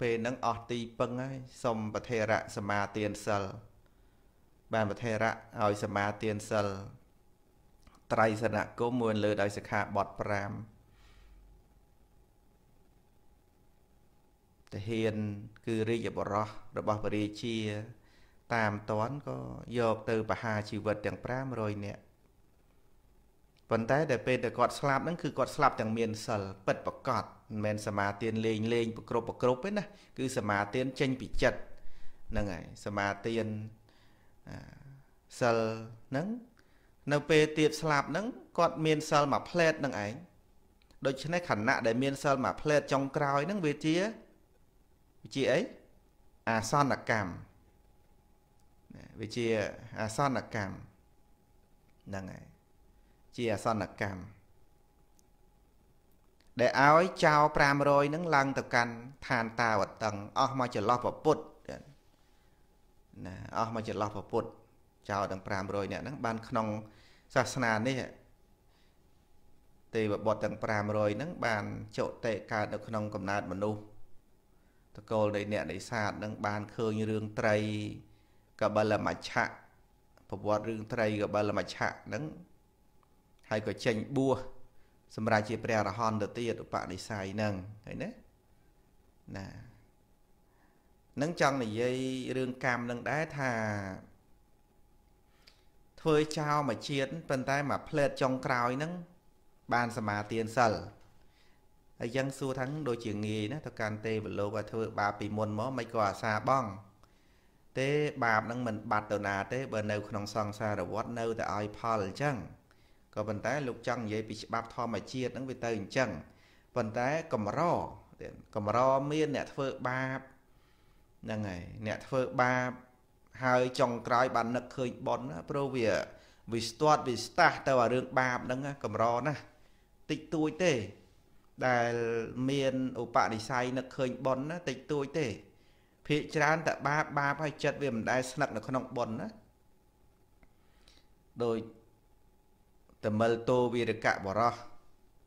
ពេលហ្នឹងអស់ទីពឹងហើយសុំប្រធេរៈសមាទានសិលបានប្រធេរៈឲ្យសមាទានសិលត្រៃសនគមមួយលើដោយសិក្ខាបទ5ទាហានគឺរាជបរោះរបស់ពរាជាតាមតនក៏យកទៅ បហាជីវិតទាំង500នាក់ប៉ុន្តែដែលពេលដែលគាត់ស្លាប់ហ្នឹងគឺគាត់ស្លាប់ទាំងមានសិលពិតប្រកបមិនមែនសមាទានលេងលេងប្រគ្រប់ប្រគ្រប់ទេណាគឺសមាទាន ចេញពីចិត្តហ្នឹងហើយសមាទានសិលហ្នឹងនៅពេលទៀតស្លាប់ហ្នឹងគាត់មានសិលមួយផ្លែតនឹងឯងដូច្នេះខណៈដែលមានសិលមួយផ្លែតចុងក្រោយហ្នឹងវាជាវាជាអីអាសនកម្មវាជាអាសនកម្មហ្នឹងហើយជាអាសនកម្មដែលឲ្យចោ500ហ្នឹងឡើងទៅកាន់ឋានតាវតឹងអស់មកចន្លោះប្រពុតណាអស់មកចន្លោះប្រពុតចោរទាំង500នាក់ហ្នឹងបានក្នុងសាសនានេះទេវបុត្រទាំង500ហ្នឹងបានចុតិកើតនៅក្នុងកំណើតមនុស្សតកូលនៃអ្នកនេសាទនឹងបានឃើញរឿងត្រី កបលមច្ឆៈប្រវត្តិរឿងត្រីកបលមច្ឆៈនឹងហើយក៏ចេញបួសសម្រាប់ជាព្រះអរហន្តទៅទៀតឧបនិស្ស័យនឹងហើយណាណានឹងចង់និយាយរឿងកម្មនឹងដែរថាធ្វើចោលមួយជាតិប៉ុន្តែមួយផ្លែតចុងក្រោយហ្នឹងបានសមាទានសិលហើយយ៉ាងសួរថាដូចជាងាយណាទៅកាន់ទេវលោកឲ្យធ្វើបាបពីមុនមកមិនក៏អាសាបង ទេ បាបនឹងមិនបាត់ទៅណាទេបើនៅ ក្នុងសង្សារវដ្តនៅតែឲ្យផលអញ្ចឹងក៏ប៉ុន្តែលោកចង់និយាយពីច្បាប់ធម្មជាតិហ្នឹងវាទៅអញ្ចឹងប៉ុន្តែកម្រកម្រមានអ្នកធ្វើបាបហ្នឹងហើយអ្នកធ្វើបាបហើយចុងក្រោយបាននឹកឃើញប៉ុនព្រោះវាវាស្ទាត់វាស្ទះទៅអារឿងបាបហ្នឹងកម្រណាស់តិចតួចទេ ដែលមានឧបនិស្ស័យនឹកឃើញប៉ុនណាតិចតួចទេភាកច្រើនតែបាបបាបហើយចិត្តវាមិនដែល ស្នឹកនៅក្នុងប៉ុនណាដោយតមិលតោវីរកបរោះ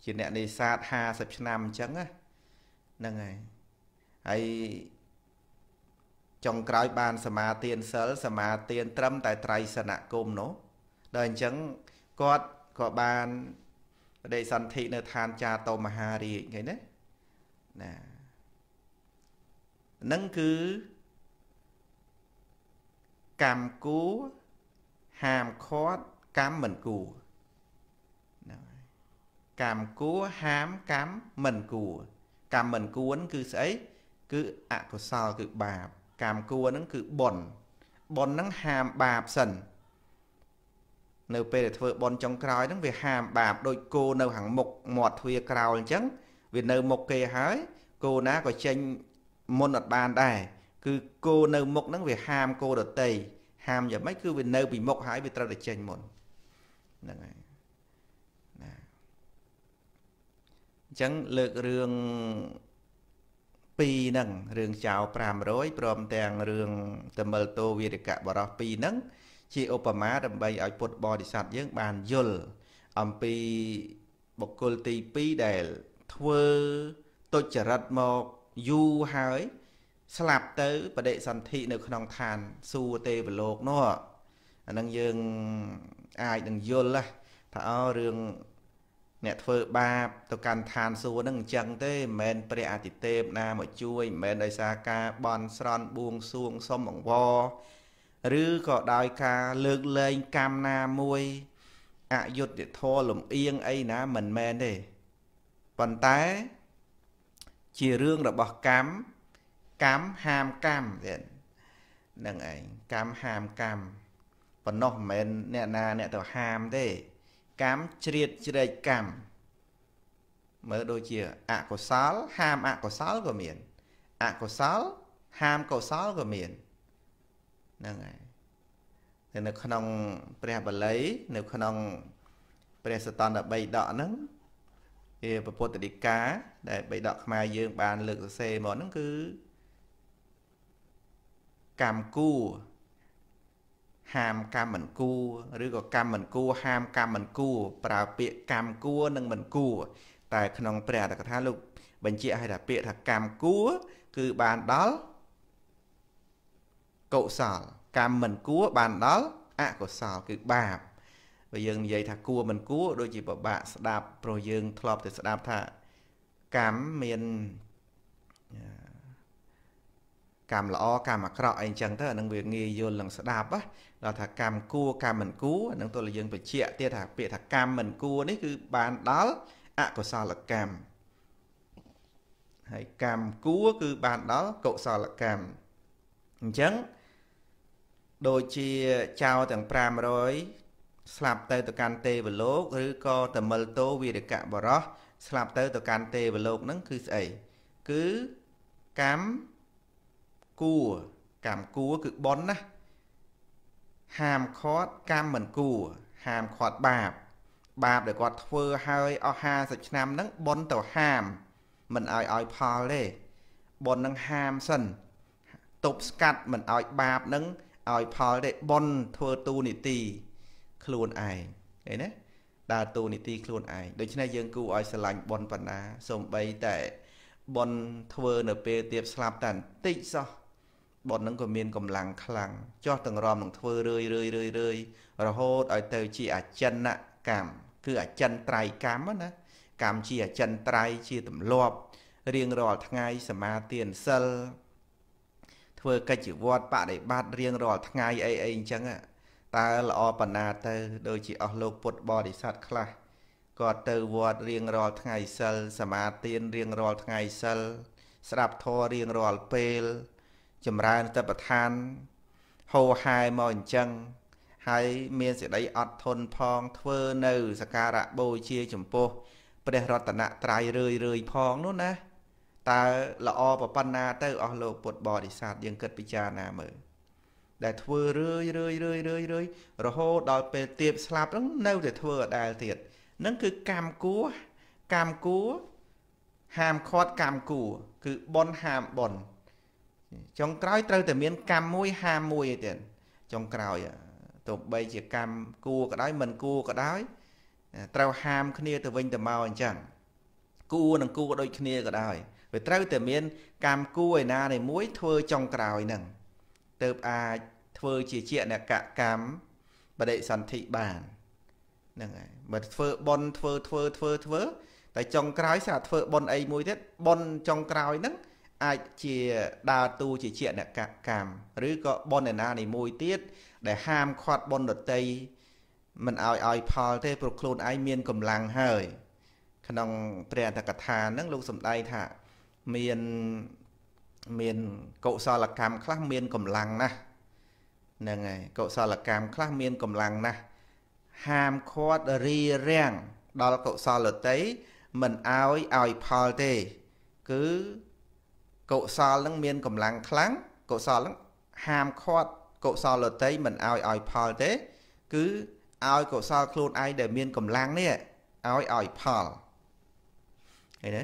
ជាអ្នកនេសាទ50ឆ្នាំអញ្ចឹងណាហ្នឹងហើយហើយចុងក្រោយបានសមាទានសិលសមាទានត្រឹមតែត្រៃសណគមនោះដល់អញ្ចឹងគាត់ក៏បានបដិសន្ធិនៅឋានចាតោមហារាជឃើញទេណានឹងគឺកម្មគូហាមឃាត់កម្មមិនគួរកម្មគួរហាមកម្មមិនគួរកម្មមិនគួរគឺស្អីគឺអកុសលគឺបាបកម្មគួរហ្នឹងគឺប៉ុនប៉ុនហ្នឹងហាមបាបសិននៅពេលដែលធ្វើប៉ុនចុងក្រោយហ្នឹងវាហាមបាបដូចគោនៅខាងមុខមាត់ទ្វារក្រោលអញ្ចឹងវានៅ មុខគេហើយគោណាក៏ចេញមុនអត់បានដែរគឺគោនៅមុខហ្នឹង វាហាមគោដតីហាមយ៉ាងម៉េចគឺវានៅ ពីមុខហើយវាត្រូវតែចេញមុនហ្នឹងហើយណាអញ្ចឹងលើករឿង2ហ្នឹងរឿងចៅ500ព្រមទាំងរឿងតមិលតោវិរកបរោះ2ហ្នឹងជាឧបមាដើម្បីឲ្យពុទ្ធបរិស័ទយើងបានយល់អំពីបុគ្គលទី2ដែលធ្វើទុច្ចរិតមកយូរហើយ ស្លាប់ទៅបដិសន្ធិនៅ ក្នុងឋានសួគ៌ទេវលោកនោះអានឹងយើងអាចនឹងយល់ថាអើរឿងអ្នកធ្វើបាបទៅកាន់ឋានសួគ៌នឹងអញ្ចឹងទេមិនមែនព្រះអាទិទេពណាមកជួយមិនមែនដោយសារការបន់ស្រន់បួងសួងសុំអង្វរឬក៏ដោយការលើកលែងកម្មណាមួយ អយុត្តិធម៌លំអៀងអីណាមិនមែនទេប៉ុន្តែ ជារឿងរបស់កម្មកម្មហាមកម្មទៀតនឹងឯងកម្មហាមកម្មប៉ុណ្ណោះមិនមែនអ្នកណាអ្នកទៅហាមទេកម្មជ្រៀតជ្រែកកម្មមើលដូចជាអកុសល ហាមអកុសលក៏មានអកុសលហាមកុសលក៏មានហ្នឹងហើយតែនៅក្នុងព្រះបាលី នៅក្នុងព្រះសតន13ដកហ្នឹងវាពុទ្ធដីកាដែលបៃដកខ្មែរយើង បានលើកសរសេរមកហ្នឹងគឺកម្មគូហាមកម្មមិនគួរឬក៏កម្មមិនគួរហាមកម្មមិនគួរប្រើពាក្យកម្មគួរនិងមិនគួរតែក្នុងព្រះអត្ថកថាលោកបញ្ជាក់ឲ្យថាពាក្យថាកម្មគួរគឺបានដល់កុសលកម្មមិនគួរបានដល់អកុសលគឺបាបបើយើងនិយាយថាគួរមិនគួរដូចជាពិបាកស្ដាប់ព្រោះយើងធ្លាប់តែស្ដាប់ថាកម្មមានកម្មល្អកម្មអាក្រក់អីចឹងទៅអានឹងវាងាយយល់នឹងស្ដាប់ដល់ថាកម្មគួរកម្មមិនគួរអានឹងទោះយើងបញ្ជាក់ទៀតថា ពាក្យថាកម្មមិនគួរនេះគឺបានដល់អកុសលកម្មហើយកម្មគួរគឺបានដល់កុសលកម្មអញ្ចឹងដូចជាចោទាំង500ស្លាប់ទៅទៅកាន់ទេវលោកឬក៏តមិលតោវិរកបរោះស្លាប់ទៅទៅកាន់ទេវលោកហ្នឹងគឺស្អីគឺកម្មគួរកម្មគួរគឺបនណាហាមឃាត់កម្មមិនគួរហាមឃាត់បាប បាបដែលគាត់ធ្វើហើយអស់50ឆ្នាំហ្នឹងបនទៅហាមមិនឲ្យឲ្យផលទេបននឹងហាមសិនទប់ស្កាត់មិនឲ្យបាបនឹងឲ្យផលទេបនធ្វើទូនីតិខ្លួនឯងឃើញណាដើរតួនាទីខ្លួនឯងដូច្នេះយើងគូឲ្យស្រឡាញ់ប៉ុនបណ្ណាសំបីតែប៉ុនធ្វើនៅពេលទៀបស្លាប់តែបន្តិចសោះ bọn នឹងក៏មានកម្លាំងខ្លាំងចោះទាំងរំនឹងធ្វើរឿយរឿយរឿយរឿយរហូតឲ្យទៅជាអចិន្នកម្មគឺអចិន្ត្រៃយកម្មណាកម្មជាអចិន្ត្រៃយ៍ជាទម្លាប់រៀងរាល់ថ្ងៃសមាទានសិលធ្វើកិច្ចវត្តបដិបត្តិរៀងរាល់ថ្ងៃអីអីអញ្ចឹងតើល្អប៉ុណ្ណាទៅ ដូចជាអស់លោក ពុទ្ធបរិស័ទខ្លះគាត់ទៅវត្តរៀងរាល់ថ្ងៃសិលសមាទានរៀងរាល់ថ្ងៃសិលស្ដាប់ធម៌រៀងរាល់ពេលចម្រើនទៅប្រឋានហោហែមកអញ្ចឹង ហើយមានសេចក្តីអត់ធន់ផងធ្វើនៅសការៈបូជាចំពោះព្រះរតនត្រ័យរឿយរឿយផងនោះណា តើល្អប្រប៉ុណ្ណាទៅអស់លោកពុទ្ធបរិស័ទយើងគិតពិចារណាមើលដែលធ្វើរឿយរឿយរឿយរឿយរឿយរហូតដល់ពេលទៀបស្លាប់ហ្នឹង នៅតែធ្វើអដែលទៀតហ្នឹងគឺកម្មគួកម្មគួហាមឃាត់កម្មគួគឺបនហាមបនចុងក្រោយត្រូវតែមានកម្មមួយហាមមួយឯទៀតចុងក្រោយទោះបីជាកម្មគួរក៏ដោយ មិនគួរក៏ដោយ ត្រូវហាមគ្នាទៅវិញទៅមកអញ្ចឹងគួរនឹងគួរដូចគ្នាក៏ដោយវាត្រូវតែមាន កម្មគួរឯណានៃមួយធ្វើចុងក្រោយហ្នឹងទៅអាចធ្វើជាជាអ្នកកកម្មបដិសន្ធិបានហ្នឹងហើយបើធ្វើប៉ុនធ្វើធ្វើធ្វើធ្វើ តែចុងក្រោយស្អាធ្វើប៉ុនអីមួយទៀតប៉ុនចុងក្រោយហ្នឹងអាចជាដើរទូជាជាអ្នកកកម្មឬក៏បនណានីមួយទៀតដែលហាមខាត់បនដតីមិនឲ្យឲ្យផលទេព្រោះខ្លួនឯងមានកម្លាំងហើយ ក្នុង ព្រះអតកថានឹងលោកសំដែងថាមានមានកុសលកម្មខ្លះមានកម្លាំងណាស់ហ្នឹងហើយកុសលកម្មខ្លះមានកម្លាំងណាស់ហាមឃាត់រារាំងដល់កុសលតីមិនឲ្យឲ្យផលទេគឺកុសលនឹងមានកម្លាំងខ្លាំងកុសលនឹងហាមឃាត់កុសលលតីមិនឲ្យឲ្យផលទេ គឺឲ្យកុសលខ្លួនឯងដែលមានកម្លាំងនេះឲ្យឲ្យផលឃើញទេ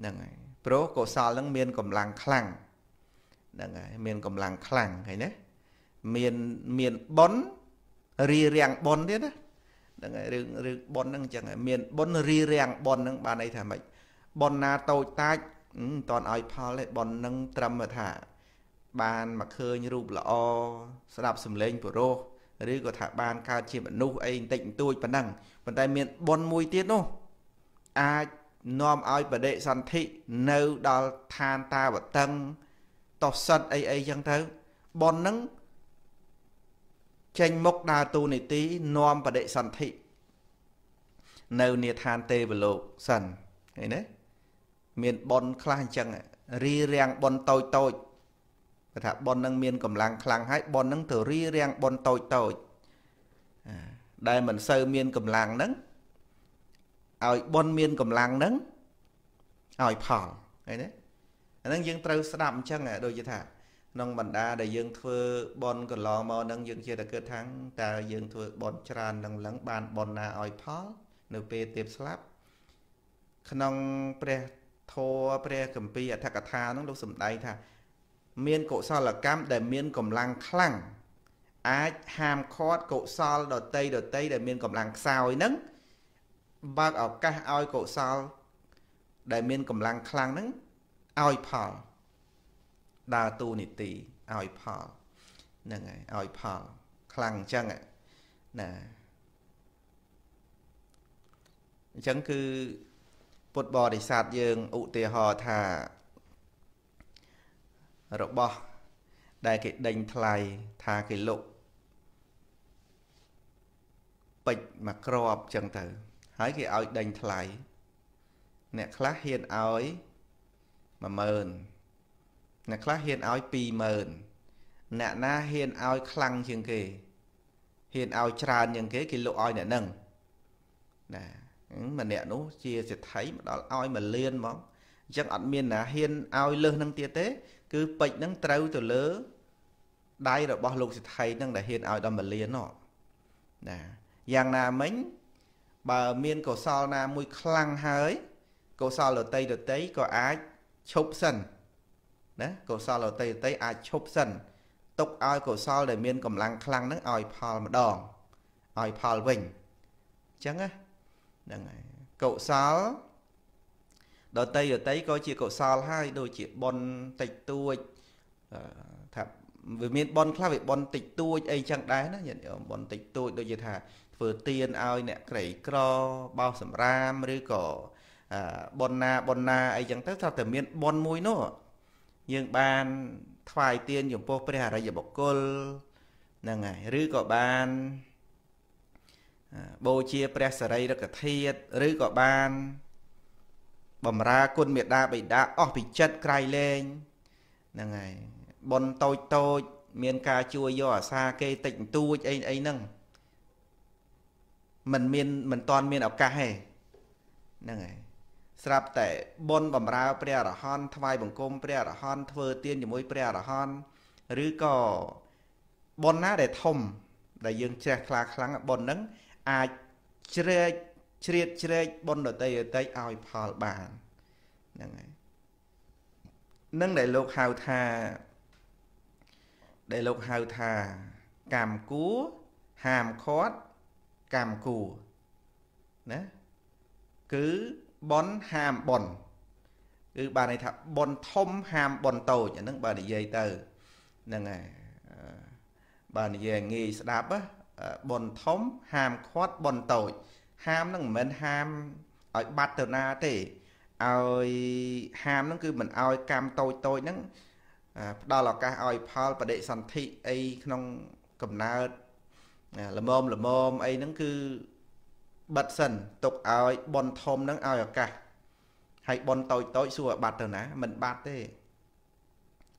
ហ្នឹងហើយព្រោះកុសលនឹង មានកម្លាំងខ្លាំងហ្នឹងហើយមានកម្លាំងខ្លាំងឃើញទេមានមានប៉ុនរីរាំងប៉ុនទៀតណាហ្នឹងហើយរឿងរឿងប៉ុនហ្នឹងអញ្ចឹងមានប៉ុនរីរាំងប៉ុនហ្នឹងបានន័យថាម៉េចប៉ុនណាតូចតាចមិនតន់ឲ្យផលទេប៉ុននឹងត្រឹមថា បានមកឃើញរូបល្អស្ដាប់សំឡេងបុរោះឬក៏ថាបានកើតជាមនុស្សអីបន្តិចបន្តួចប៉ុណ្ណឹងប៉ុន្តែមានប៉ុនមួយទៀតនោះ អាចនាំឲ្យបដិសន្ធិនៅដល់ឋានតាវតឹងតោះសិតអីអីចឹងទៅប៉ុននឹងចេញមុខដើរតួនាទីនាំបដិសន្ធិនៅនាឋានទេវលោកសិនឃើញទេមានប៉ុនខ្លះអញ្ចឹងរីរាំងប៉ុនតូចតូចគេថាប៉ុននឹងមានកម្លាំងខ្លាំងហើយប៉ុននឹងទៅរីរាំងប៉ុនតូចតូចដែលមិនសូវមានកម្លាំងហ្នឹងឲ្យប៉ុនមានកម្លាំងហ្នឹងឲ្យផលឃើញទេអាហ្នឹងយើងត្រូវស្ដាប់អញ្ចឹងដូចជាថាក្នុងបណ្ដាដែលយើងធ្វើប៉ុនកន្លងមកហ្នឹងយើងជាតែគិតថាតើយើងធ្វើប៉ុនច្រើននឹងឡើងបានប៉ុនណាឲ្យ ផល នៅពេលទៀបស្លាប់ក្នុងព្រះធម៌ព្រះគម្ពីរអធិកថានឹងលោកសំដែងថា មានកុសលកម្មដែលមានកម្លាំងខ្លាំងអាចហាមឃាត់កុសលដតីដតីដែលមានកម្លាំងខ្សោយនឹងបើកឱកាសឲ្យកុសល ដែលមានកម្លាំងខ្លាំងនឹងឲ្យផលដើរតួនាទីឲ្យផលហ្នឹងហើយឲ្យផលខ្លាំងអញ្ចឹងណាអញ្ចឹងគឺពុទ្ធបរិស័ទយើងឧទាហរណ៍ថារបស់ដែលគេដេញថ្លៃថាគេលុកពេជ្រមួយក្របចឹងទៅហើយគេឲ្យដេញថ្លៃអ្នកខ្លះហ៊ានឲ្យ10000អ្នកខ្លះហ៊ានឲ្យ20000អ្នកណាហ៊ានឲ្យខ្លាំងជាងគេហ៊ានឲ្យច្រើនជាងគេគេលុកឲ្យអ្នកនឹងណាម្នាក់នោះជាសេដ្ឋីមកដល់ឲ្យមួយលានហ្មងអញ្ចឹងអត់មានណាហ៊ានឲ្យលើសនឹងទៀតទេ គឺពេជ្រនឹងត្រូវទៅលើដៃរបស់លោកសេដ្ឋីនឹងដែលហ៊ានឲ្យដល់មួយលាននោះណាយ៉ាងណាមិញ បើមានកុសលណាមួយខ្លាំងហើយកុសលដតីដតីក៏អាចឈប់សិនណាកុសលដតីដតីអាចឈប់សិនទុកឲ្យកុសលដែលមានកម្លាំងខ្លាំងនឹងឲ្យផលម្ដងឲ្យផលវិញអញ្ចឹងណាហ្នឹងហើយកុសលដតីដតីក៏ជាកុសលហើយដូចជាប៉ុនតិចតួចថាវាមានប៉ុនខ្លះវាប៉ុនតិចតួចអីចឹងដែរណាញាតិអូមប៉ុនតិចតួចដូចជាថាធ្វើទៀនឲ្យអ្នកក្រីក្របោសសម្រាម ឬក៏ប៉ុនណាប៉ុនណាអីចឹងទៅថាតែមានប៉ុនមួយនោះ យើងបានថ្វាយទៀនចំពោះព្រះអរិយបុគ្គលហ្នឹងហើយឬក៏បានបូជា ព្រះសរីរកធាតុឬក៏បានបំរើគុណមេដាបិតាអស់ពីចិត្តក្រៃលែងហ្នឹងហើយប៉ុនតូចតូចមានការជួយយកអាសាគេតិចបន្តួចអីអីហ្នឹងมันមានมันតាន់មានឱកាសទេហ្នឹងហើយស្រាប់តែប៉ុនបំរើព្រះអរហន្តថ្វាយបង្គំព្រះអរហន្តធ្វើទានជាមួយព្រះអរហន្តឬក៏ប៉ុនណាដែលធំដែលយើងជ្រះថ្លាខ្លាំងប៉ុនហ្នឹងអាចជ្រែកជ្រៀតជ្រែកបុណ្យដតីដតីឲ្យផលបានហ្នឹងហើយនឹងដែលលោកហៅថា ដែលលោកហៅថាកម្មគួហាមឃាត់កម្មគួណាគឺបនហាមបន គឺបានន័យថាបនធំ ហាមបនតូចអាហ្នឹងបើនិយាយទៅហ្នឹងហើយបើនិយាយងាយស្ដាប់បនធំហាមខាត់បនតូច ហាមនឹងមិនមែនហាមឲ្យបាត់ទៅណាទេឲ្យហាមនឹងគឺមិនឲ្យកម្មតូចតូចហ្នឹងផ្ដល់ឱកាសឲ្យផលបដិសន្ធិអីក្នុងកំណើតល្មមល្មមអីហ្នឹងគឺបិទសិនទុកឲ្យ បនធំហ្នឹងឲ្យឱកាសហើយបនតូចតូចសួរបាត់ទៅណា មិនបាត់ទេ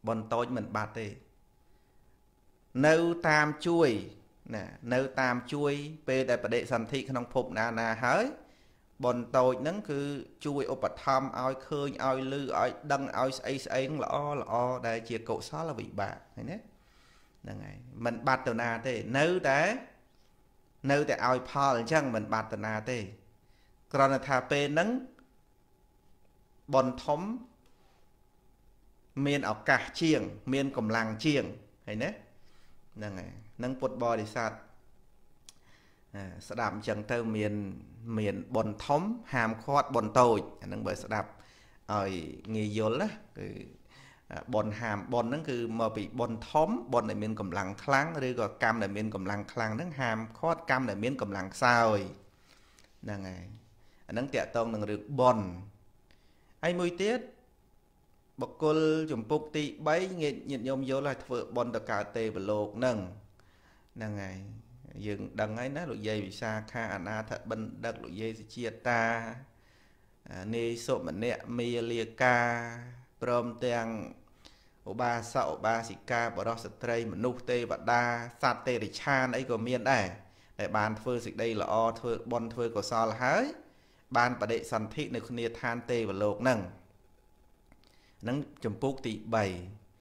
បនតូចមិនបាត់ទេនៅតាមជួយណានៅតាមជួយពេលដែលបដិសន្ធិក្នុងភពណាណាហើយ បនតូចហ្នឹង គឺជួយឧបត្ថម្ភឲ្យឃើញឲ្យលឺឲ្យដឹងឲ្យស្អីស្អីហ្នឹងល្អល្អដែលជាកុសលវិបាកឃើញទេហ្នឹងហើយมันបាត់ទៅណាទេនៅតែនៅតែឲ្យផលអញ្ចឹងมันបាត់ទៅណាទេគ្រាន់តែថាពេលហ្នឹងបនធំ មានឱកាសជាង មានកម្លាំងជាងឃើញទេហ្នឹងហើយនិងពុទ្ធបរិស័ទស្ដាប់អញ្ចឹងទៅមានមានប៉ុនធំហាមឃាត់ប៉ុនតូចអានឹងបើស្ដាប់ឲ្យងាយយល់ណាគឺប៉ុនហាមប៉ុនហ្នឹងគឺមកពីប៉ុនធំប៉ុនដែលមានកម្លាំងខ្លាំងឬក៏កម្មដែលមានកម្លាំងខ្លាំងហ្នឹងហាមឃាត់កម្មដែលមានកម្លាំងខ្សោយហ្នឹងហើយអានឹងតកតងនឹងរឿងប៉ុនហើយមួយទៀតបកុលចម្ពុកទី3ញាតញោមយល់ហើយធ្វើប៉ុនតកើតទេវលោកហ្នឹងហ្នឹងហើយយើងដឹងហើយណាលោកយាយវិសាខាអនាថបណ្ឌិតលោកយាយសុជាតានេយសុមនៈមេលាកាព្រមទាំងឧបាសកឧបាសិកាបរោះស្ត្រីមនុស្សទេវតាសត្វទេរិឆានអីក៏មានដែរដែលបានធ្វើសេចក្តីល្អធ្វើបុណ្យធ្វើកុសលហើយ បានបដិសន្ធិនៅគ្នាឋានទេវលោកហ្នឹងហ្នឹងចម្ពោះទី3